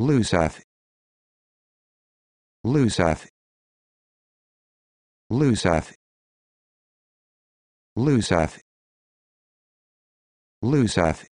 Lusaf Lusaf Lusaf Lusaf Lusaf